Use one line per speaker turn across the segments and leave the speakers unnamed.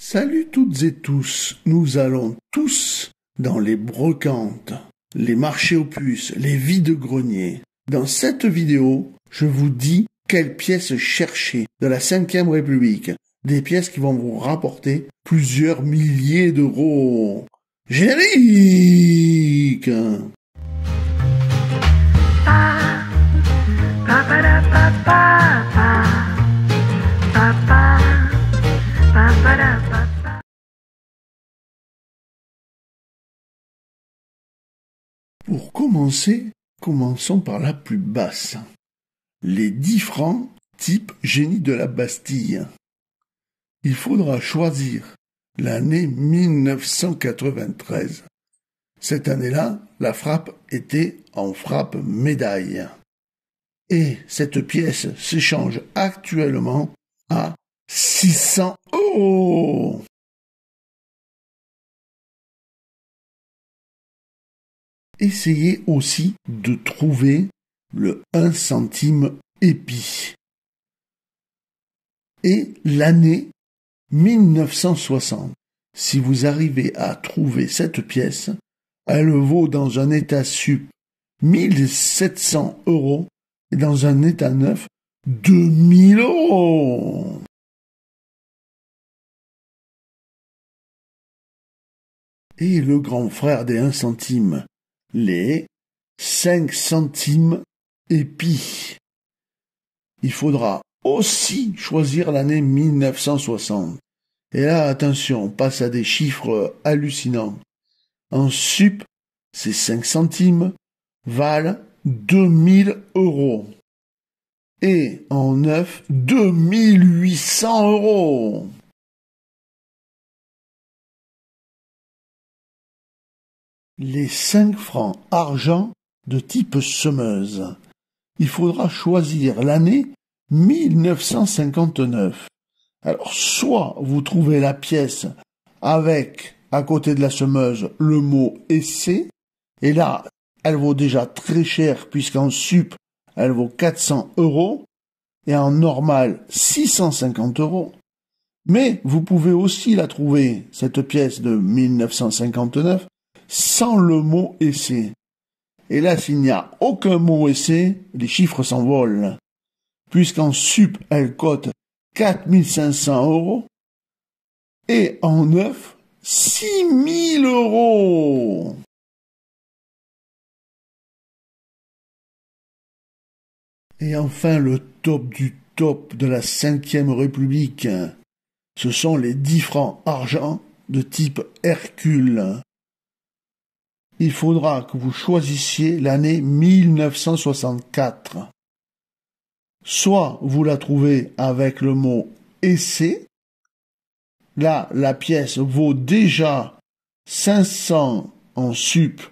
Salut toutes et tous, nous allons tous dans les brocantes, les marchés aux puces, les vides greniers. Dans cette vidéo, je vous dis quelles pièces chercher de la 5 République, des pièces qui vont vous rapporter plusieurs milliers d'euros. Générique
Pour commencer, commençons par la plus basse. Les 10
francs type génie de la Bastille. Il faudra choisir l'année 1993. Cette année-là, la frappe était en frappe médaille. Et cette pièce
s'échange actuellement à 600 euros. Essayez aussi de trouver le 1 centime
épi. Et l'année 1960. Si vous arrivez à trouver cette pièce, elle vaut dans un état sup 1700 euros et dans un état neuf
2000 euros. Et le grand frère des 1 centime les 5 centimes et épis.
Il faudra aussi choisir l'année 1960. Et là, attention, on passe à des chiffres hallucinants. En sup, ces 5 centimes valent 2000 euros.
Et en neuf, 2800 euros. les cinq francs argent de type semeuse. Il faudra choisir
l'année 1959. Alors, soit vous trouvez la pièce avec, à côté de la semeuse, le mot essai, et là, elle vaut déjà très cher puisqu'en sup, elle vaut 400 euros et en normal 650 euros. Mais vous pouvez aussi la trouver, cette pièce de 1959, sans le mot essai. Et là, s'il n'y a aucun mot essai, les chiffres s'envolent. Puisqu'en sup, elle cote 4500 euros
et en neuf, 6000 euros. Et enfin, le top du top de la cinquième république. Ce sont les dix francs
argent de type Hercule il faudra que vous choisissiez l'année 1964. Soit vous la trouvez avec le mot essai. Là, la pièce vaut déjà 500 en sup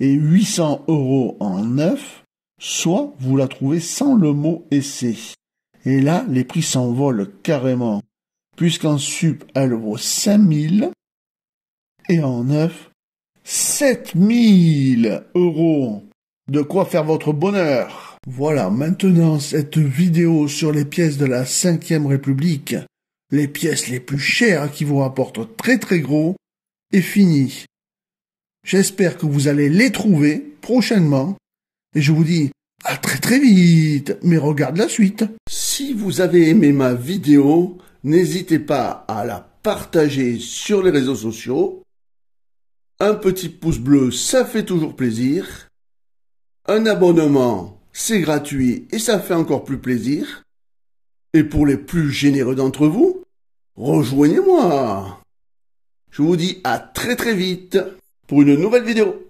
et 800 euros en neuf. Soit vous la trouvez sans le mot essai. Et là, les prix s'envolent carrément, puisqu'en sup, elle vaut 5000 et en neuf, 7000 euros. De quoi faire votre bonheur. Voilà, maintenant cette vidéo sur les pièces de la 5 République, les pièces les plus chères qui vous rapportent très très gros, est finie. J'espère que vous allez les trouver prochainement et je vous dis à très très vite, mais regarde la suite. Si vous avez aimé ma vidéo, n'hésitez pas à la partager sur les réseaux sociaux un petit pouce bleu, ça fait toujours plaisir. Un abonnement, c'est gratuit et ça fait encore plus plaisir. Et pour les plus généreux d'entre vous, rejoignez-moi. Je vous dis à très très vite pour une nouvelle vidéo.